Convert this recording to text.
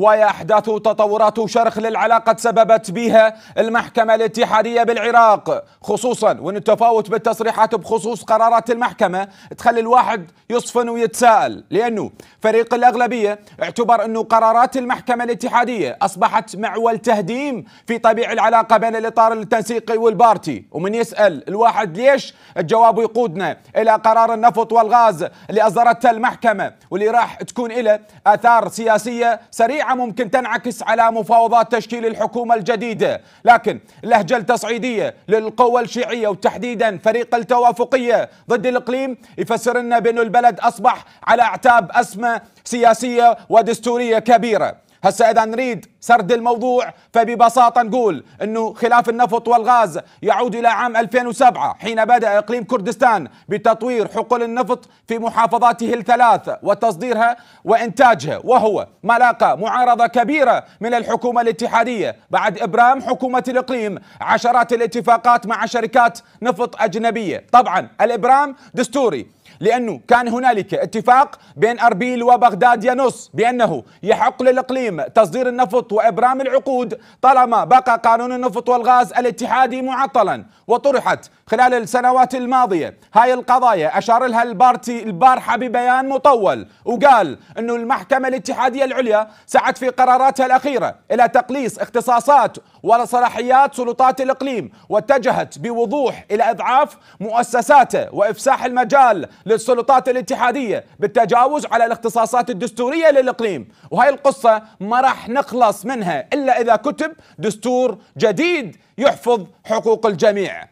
وهي أحداث تطورات شرخ للعلاقة تسببت بها المحكمة الاتحادية بالعراق خصوصا وأن التفاوت بالتصريحات بخصوص قرارات المحكمة تخلي الواحد يصفن ويتساءل لأنه فريق الأغلبية اعتبر أنه قرارات المحكمة الاتحادية أصبحت معول تهديم في طبيع العلاقة بين الإطار التنسيقي والبارتي ومن يسأل الواحد ليش الجواب يقودنا إلى قرار النفط والغاز اللي أصدرته المحكمة واللي راح تكون له آثار سياسية سريعة سريعه ممكن تنعكس على مفاوضات تشكيل الحكومة الجديدة لكن اللهجة التصعيدية للقوى الشيعية وتحديدا فريق التوافقية ضد الإقليم يفسر لنا بأن البلد أصبح على أعتاب أسمة سياسية ودستورية كبيرة هسا اذا نريد سرد الموضوع فببساطه نقول انه خلاف النفط والغاز يعود الى عام 2007 حين بدا اقليم كردستان بتطوير حقول النفط في محافظاته الثلاث وتصديرها وانتاجها وهو ما لاقى معارضه كبيره من الحكومه الاتحاديه بعد ابرام حكومه الاقليم عشرات الاتفاقات مع شركات نفط اجنبيه طبعا الابرام دستوري لأنه كان هنالك اتفاق بين أربيل وبغداد ينص بأنه يحق للإقليم تصدير النفط وإبرام العقود طالما بقى قانون النفط والغاز الاتحادي معطلا وطرحت خلال السنوات الماضية هاي القضايا أشار لها البارتي البارحة ببيان مطول وقال أنه المحكمة الاتحادية العليا سعت في قراراتها الأخيرة إلى تقليص اختصاصات وصلاحيات سلطات الإقليم واتجهت بوضوح إلى إضعاف مؤسساته وإفساح المجال للسلطات الاتحادية بالتجاوز على الاختصاصات الدستورية للإقليم وهي القصة ما راح نخلص منها إلا إذا كتب دستور جديد يحفظ حقوق الجميع